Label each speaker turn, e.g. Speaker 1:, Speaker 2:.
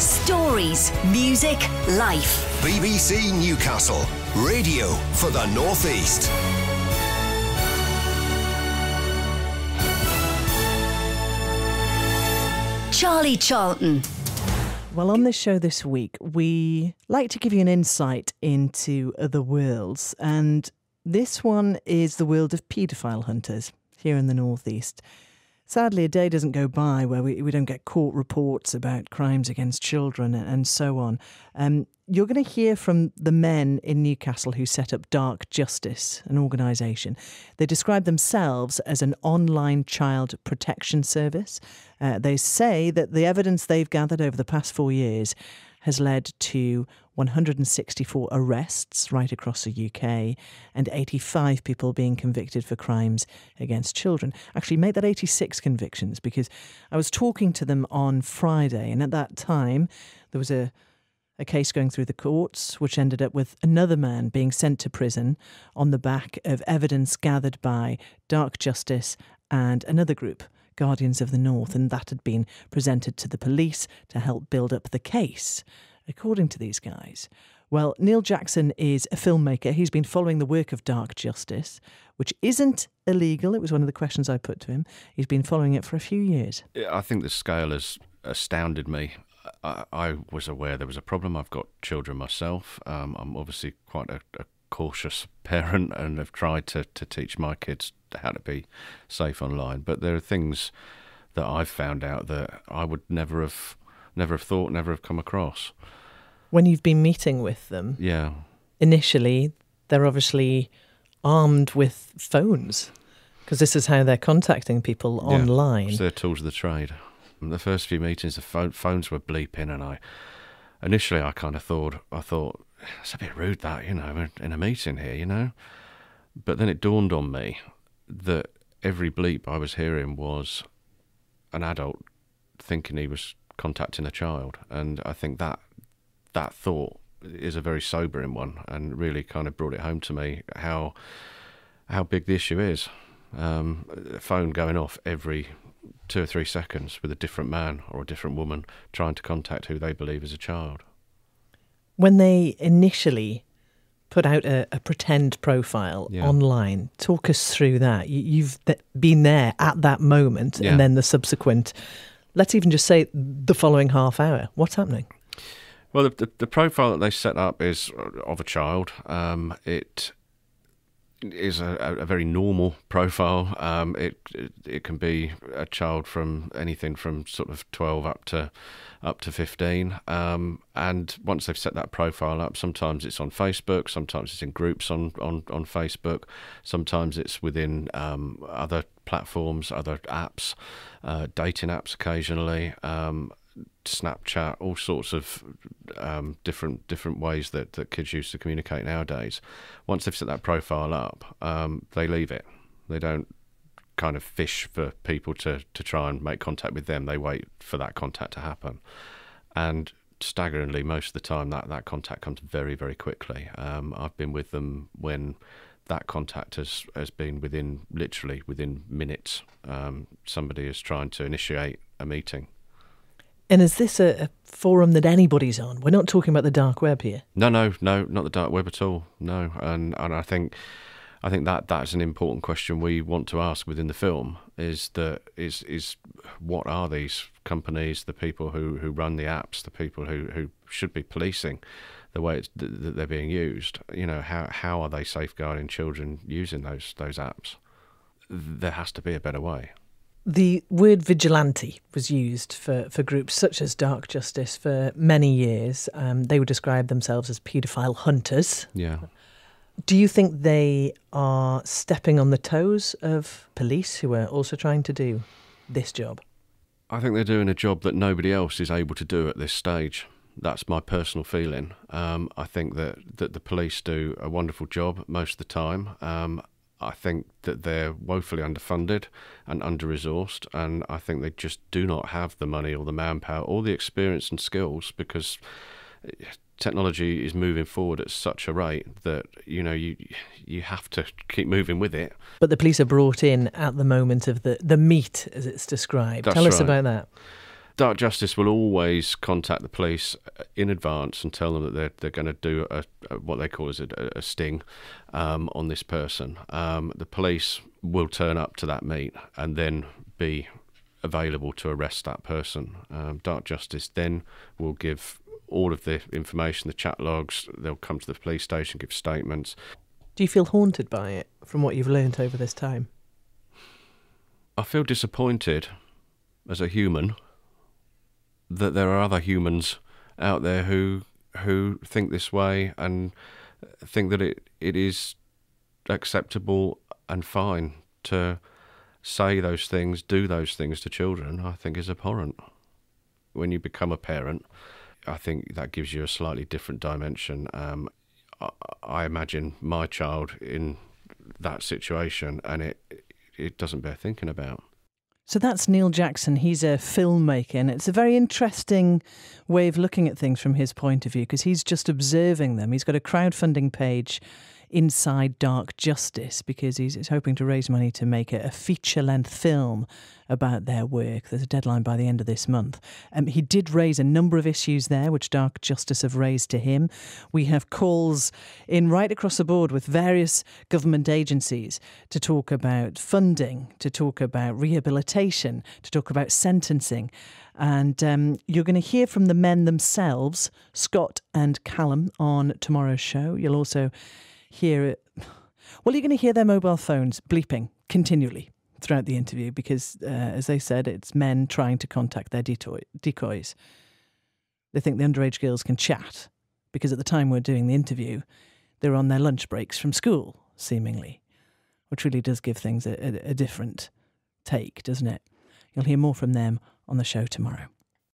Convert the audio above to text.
Speaker 1: stories, music, life.
Speaker 2: BBC Newcastle, radio for the Northeast.
Speaker 1: Charlie Charlton. Well, on this show this week, we like to give you an insight into other worlds. And this one is the world of paedophile hunters here in the Northeast sadly, a day doesn't go by where we, we don't get court reports about crimes against children and so on. Um, you're going to hear from the men in Newcastle who set up Dark Justice, an organisation. They describe themselves as an online child protection service. Uh, they say that the evidence they've gathered over the past four years has led to 164 arrests right across the UK and 85 people being convicted for crimes against children. Actually, make that 86 convictions because I was talking to them on Friday, and at that time, there was a a case going through the courts, which ended up with another man being sent to prison on the back of evidence gathered by Dark Justice and another group Guardians of the North, and that had been presented to the police to help build up the case, according to these guys. Well, Neil Jackson is a filmmaker. He's been following the work of Dark Justice, which isn't illegal. It was one of the questions I put to him. He's been following it for a few years.
Speaker 2: I think the scale has astounded me. I, I was aware there was a problem. I've got children myself. Um, I'm obviously quite a, a cautious parent and have tried to, to teach my kids how to be safe online. But there are things that I've found out that I would never have never have thought, never have come across.
Speaker 1: When you've been meeting with them, yeah, initially they're obviously armed with phones because this is how they're contacting people yeah, online. It's
Speaker 2: their tools of the trade. In the first few meetings, the phone, phones were bleeping, and I initially I kind of thought I thought it's a bit rude that you know in a meeting here, you know. But then it dawned on me that every bleep I was hearing was an adult thinking he was contacting a child, and I think that that thought is a very sobering one, and really kind of brought it home to me how how big the issue is. Um, a phone going off every two or three seconds with a different man or a different woman trying to contact who they believe is a child.
Speaker 1: When they initially put out a, a pretend profile yeah. online. Talk us through that. You, have th been there at that moment yeah. and then the subsequent, let's even just say the following half hour. What's happening?
Speaker 2: Well, the, the, the profile that they set up is uh, of a child. Um, it is a, a, very normal profile. Um, it, it, it can be a child from anything from sort of twelve up to up to fifteen. Um, and once they've set that profile up, sometimes it's on Facebook, sometimes it's in groups on on, on Facebook, sometimes it's within um, other platforms, other apps, uh, dating apps occasionally. Um, Snapchat, all sorts of um, different different ways that, that kids use to communicate nowadays. Once they've set that profile up, um, they leave it. They don't kind of fish for people to, to try and make contact with them. They wait for that contact to happen. And staggeringly, most of the time, that, that contact comes very, very quickly. Um, I've been with them when that contact has, has been within literally within minutes. Um, somebody is trying to initiate a meeting
Speaker 1: and is this a, a forum that anybody's on? We're not talking about the dark web here.
Speaker 2: No, no, no, not the dark web at all. No, and and I think. I think that that's an important question we want to ask within the film is that is is what are these companies, the people who, who run the apps, the people who, who should be policing the way it's, that they're being used. You know how how are they safeguarding children using those those apps? There has to be a better way
Speaker 1: the word vigilante was used for, for groups such as Dark Justice for many years. Um, they would describe themselves as paedophile hunters. Yeah. Do you think they are stepping on the toes of police who are also trying to do this job?
Speaker 2: I think they're doing a job that nobody else is able to do at this stage. That's my personal feeling. Um, I think that, that the police do a wonderful job most of the time. Um, I think that they're woefully underfunded and under resourced, and I think they just do not have the money or the manpower or the experience and skills because eh, technology is moving forward at such a rate that you know you you have to keep moving with it.
Speaker 1: But the police are brought in at the moment of the the meat, as it's described. That's Tell us about that.
Speaker 2: Dark Justice will always contact the police in advance and tell them that they're, they're going to do a, a, what they call is a, a sting um, on this person. Um, the police will turn up to that meet and then be available to arrest that person. Um, Dark Justice then will give all of the information, the chat logs. They'll come to the police station, give statements.
Speaker 1: Do you feel haunted by it from what you've learnt over this time?
Speaker 2: I feel disappointed as a human that there are other humans out there who who think this way and think that it, it is acceptable and fine to say those things, do those things to children, I think is abhorrent. When you become a parent, I think that gives you a slightly different dimension. Um, I, I imagine my child in that situation, and it it doesn't bear thinking about.
Speaker 1: So that's Neil Jackson. He's a filmmaker, and it's a very interesting way of looking at things from his point of view because he's just observing them. He's got a crowdfunding page Inside Dark Justice because he's, he's hoping to raise money to make a, a feature length film about their work. There's a deadline by the end of this month. Um, he did raise a number of issues there, which Dark Justice have raised to him. We have calls in right across the board with various government agencies to talk about funding, to talk about rehabilitation, to talk about sentencing. And um, you're going to hear from the men themselves, Scott and Callum, on tomorrow's show. You'll also hear it. Well, you're going to hear their mobile phones bleeping continually throughout the interview because, uh, as they said, it's men trying to contact their decoys. They think the underage girls can chat because at the time we're doing the interview, they're on their lunch breaks from school, seemingly, which really does give things a, a, a different take, doesn't it? You'll hear more from them on the show tomorrow.